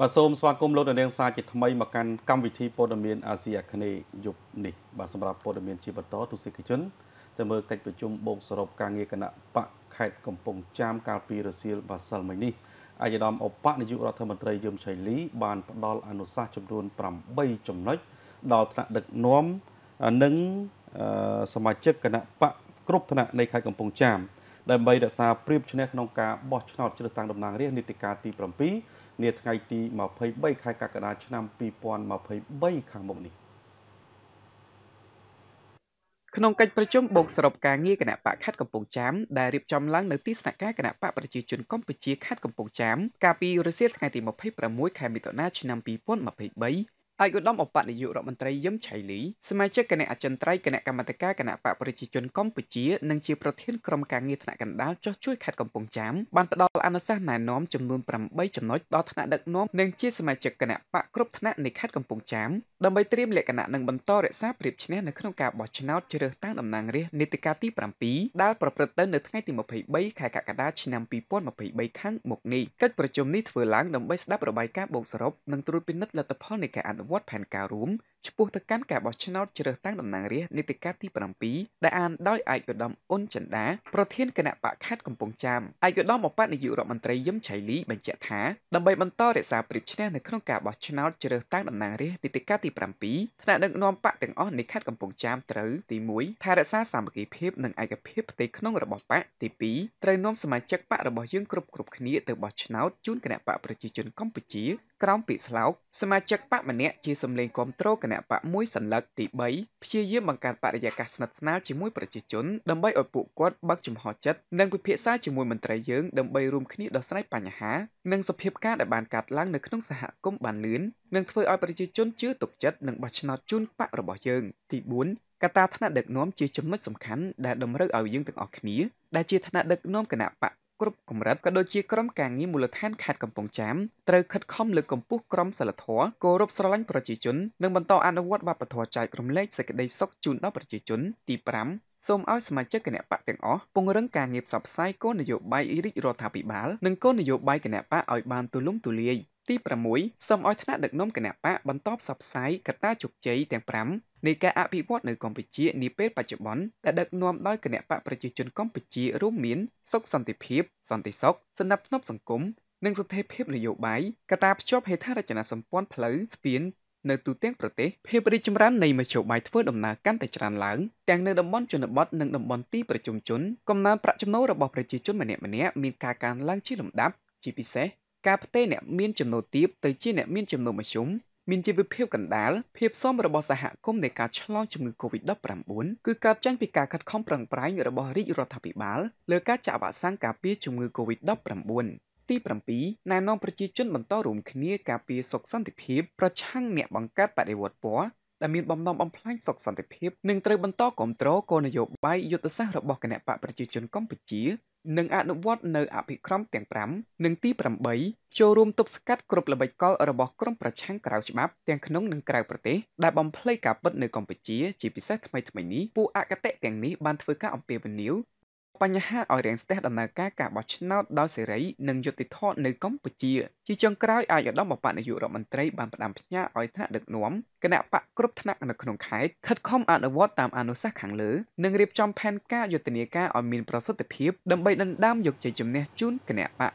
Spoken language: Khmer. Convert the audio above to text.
បាទសូមស្វាគមន៍លោកនាងសាជាថ្មីមកកាន់កម្មវិធីព័ត៌មានអាស៊ីអាគ្នេយ៍យប់នេះបាទសម្រាប់ព័ត៌មានជាបន្តទស្សនិកជនទៅមើលកិច្ចប្រជុំបូកសរុបការងារគណៈបកខេត្តកំពង់ចាមកាលពីរសៀលបាសិលមិញនេះអាយដាមអបនាយករដ្ឋមន្ត្រីយឹមឆៃលីបានផ្ដល់អនុសាសន៍ចំនួន8ចំណុចដល់ថ្នាក់ដឹកនាំនិងសមាជិកគណៈបកគ្រប់ថ្នាក់នៃខេត្តកំពង់ចាមដើម្បីរក្សាព្រៀបឈ្នះក្នុងការបោះឆ្នោតជ្រើសតាំងតំណាងរាស្ត្រនីតិកាលទី7នាថ្ងៃទី23ខែកក្កដាឆ្នាំ2023ខាងមុខនេះក្នុងកិច្ចប្រជុំបូកសរុបការងារគណៈបកខេត្តកំពង់ចាមដែលរៀបចំឡើងនៅទីស្នាក់ការគណៈបកប្រជាជនកម្ពុជាខេត្តកំពង់ចាមកាលពីរសៀលថ្ងៃទី26ខែមិថុនាឆ្នាំ2023ឯកឧត្តមអបនាយករដ្ឋមន្ត្រីយឹមឆៃលីសមាជិកគណៈអចិន្ត្រៃយ៍គណៈកម្មាធិការគណៈបកប្រជាជនកម្ពុជានិងជាប្រធានក្រុមការងារថ្នាក់កណ្ដាលចោះជួយខេត្តកំពង់ចាមបានផ្ដល់អនុសាសន៍ណែនាំចំនួន8ចំណុចដល់ថ្នាក់ដឹកនាំនិងជាសមាជិកគណៈបកគ្រប់ថ្នាក់នៃខេត្តកំពង់ចាមដើម្បីត្រៀមលក្ខណៈនិងបន្តរក្សាប្រៀបឈ្នះនៅក្នុងការបោះឆ្នោតជ្រើសតាំងតំណាងរាស្ត្រនីតិកាលទី7ដែលប្រព្រឹត្តទៅនៅថ្ងៃទី23ខែកក្កដាឆ្នាំ2023ខាងមុខនេះកិច្ចប្រជុំនេះធ្វើឡើងដើម្បីស្ដាប់របាយការណ៍បូកសរុបនិងត្រួតពិនិត្យលទ្ធផលនៃការអនុวัดแผ่นการุ้มឆ្ពោះទៅកាន់ការបោះឆ្នោតជ្រើសតាំងតំណាងរាស្ត្រនីតិកាលទី7ដែលអានដោយឯកឧត្តមអ៊ុនចិនដាប្រធានគណៈបកខាត់កំពង់ចាមឯកឧត្តមបពនាយករដ្ឋមន្ត្រីយឹមឆៃលីបញ្ជាក់ថាដើម្បីបន្តរក្សាប្រៀបឈ្នះនៅក្នុងការបោះឆ្នោតជ្រើសតាំងតំណាងរាស្ត្រនីតិកាលទី7ថ្នាក់ដឹកនាំបកទាំងអស់នៃខេត្តកំពង់ចាមត្រូវទី1ថែរក្សាសាមគ្គីភាពនិងឯកភាពផ្ទៃក្នុងរបស់បកទី2ត្រូវនាំសមាជិកបករបស់យើងគ្រប់គ្រប់គ្នាទៅបោះឆ្នោតជូនគណៈបកប្រជាជនកម្ពុជាក្រោមពាក្យស្លោកសមាជិកបកម្នាក់ជាសម្លេងគ្រប់គ្រងគណៈណៈបកមួយសន្លឹកទី3ព្យាយាមបង្កើតបរិយាកាសស្និទ្ធស្នាលជាមួយប្រជាជនដើម្បីឲ្យពួកគាត់បើកចំហចិត្តនិងពិភាក្សាជាមួយមន្ត្រីយើងដើម្បីរួមគ្នាដោះស្រាយបញ្ហានិងសភាពការដែលបានកាត់ឡើងនៅក្នុងសហគមន៍បានលឿននិងធ្វើឲ្យប្រជាជនជឿទុកចិត្តនិងបោះឆ្នោតជូនបករបស់យើងទី4កត្តាថ្នាក់ដឹកនាំជាចំណុចសំខាន់ដែលតម្រូវឲ្យយើងទាំងអស់គ្នាដែលជាថ្នាក់ដឹកនាំគណៈបកគ្រប់កម្រិតក៏ដូចជាក្រុមការងារមូលដ្ឋានខេត្តកំពង់ចាមត្រូវខិតខំលើកកម្ពស់ក្រមសីលធម៌គោរពស្រឡាញ់ប្រជាជននិងបន្តអនុវត្តវប្បធម៌ចែករំលែកសេចក្តីសុខជូនដល់ប្រជាជនទី5សូមឲ្យសមាជិកគណៈបកទាំងអស់ពង្រឹងការងារផ្សព្វផ្សាយគោលនយោបាយរាជរដ្ឋាភិបាល និងគោលនយោបាយគណៈបកឲ្យបានទូលំទូលាយទី6សូមឲ្យថ្នាក់ដឹកនាំគណៈបកបន្តផ្សព្វផ្សាយកត្តាជោគជ័យទាំង5នៃការអភិវឌ្ឍនៅកម្ពុជានាពេលបច្ចុប្បន្នដែលដឹកនាំដោយគណៈបកប្រជាជនកម្ពុជារួមមានសុខសន្តិភាពសន្តិសុខសណ្ដាប់ធ្នាប់សង្គមនិងស្ថិរភាពនយោបាយកត្តាភ្ជាប់ហេដ្ឋារចនាសម្ព័ន្ធផ្លូវស្ពាននៅទូទាំងប្រទេសភាពរីកចម្រើននៃមធ្យោបាយធ្វើដំណើរកាន់តែច្រើនឡើងទាំងនៅតំបន់ជនបទនិងតំបន់ទីប្រជុំជនកំណើនប្រាក់ចំណូលរបស់ប្រជាជនម្នាក់ៗមានការកើនឡើងជាលំដាប់ជាពិសេសការផ្ទេរអ្នកមានចំណូលទាបទៅជាអ្នកមានចំណូលមធ្យមមានជីវភាពកណ្ដាលភាពសមរបស់សហគមន៍នៃការឆ្លងជំងឺ Covid-19 គឺកើតចេញពីការខិតខំប្រឹងប្រែងរបស់រាជរដ្ឋាភិបាលលើការចាក់វ៉ាក់សាំងការពារជំងឺ Covid-19 ទី7ណែនាំប្រជាជនបន្តរួមគ្នាការពារសុខសន្តិភាពប្រឆាំងអ្នកបង្កើតបដិវត្តពណ៌ដែលមានបំណងបំផ្លាញសុខសន្តិភាពនិងត្រូវបន្តគ្រប់គ្រងគោលនយោបាយយុទ្ធសាស្ត្ររបស់គណៈបកប្រជាជនកម្ពុជានិងអនុវត្តនៅអភិក្រមទាំង5និងទី8ចូលរួមទប់ស្កាត់គ្រប់ល្បិចកលរបស់ក្រុមប្រឆាំងក្រៅច្បាប់ទាំងក្នុងនិងក្រៅប្រទេសដែលបំភ្លៃការពិតនៅកម្ពុជាជាពិសេសថ្មីថ្មីនេះពួកអកតេទាំងនេះបានធ្វើការអំពាវនាវបញ្ហាឲ្យរាំងស្ទះដំណើរការការបោះឆ្នោតដោយសេរីនិងយុត្តិធម៌នៅកម្ពុជាជាចុងក្រោយអាយដាមបពនាយករដ្ឋមន្ត្រីបានផ្ដាំផ្ញើឲ្យថ្នាក់ដឹកនាំគណៈបកគ្រប់ថ្នាក់នៅក្នុងខេត្តខិតខំអនុវត្តតាមអនុសាសន៍ខាងលើនិងរៀបចំផែនការយុទ្ធនាការឲ្យមានប្រសិទ្ធភាពដើម្បីដណ្ដើមយកជ័យជំនះជូនគណៈបក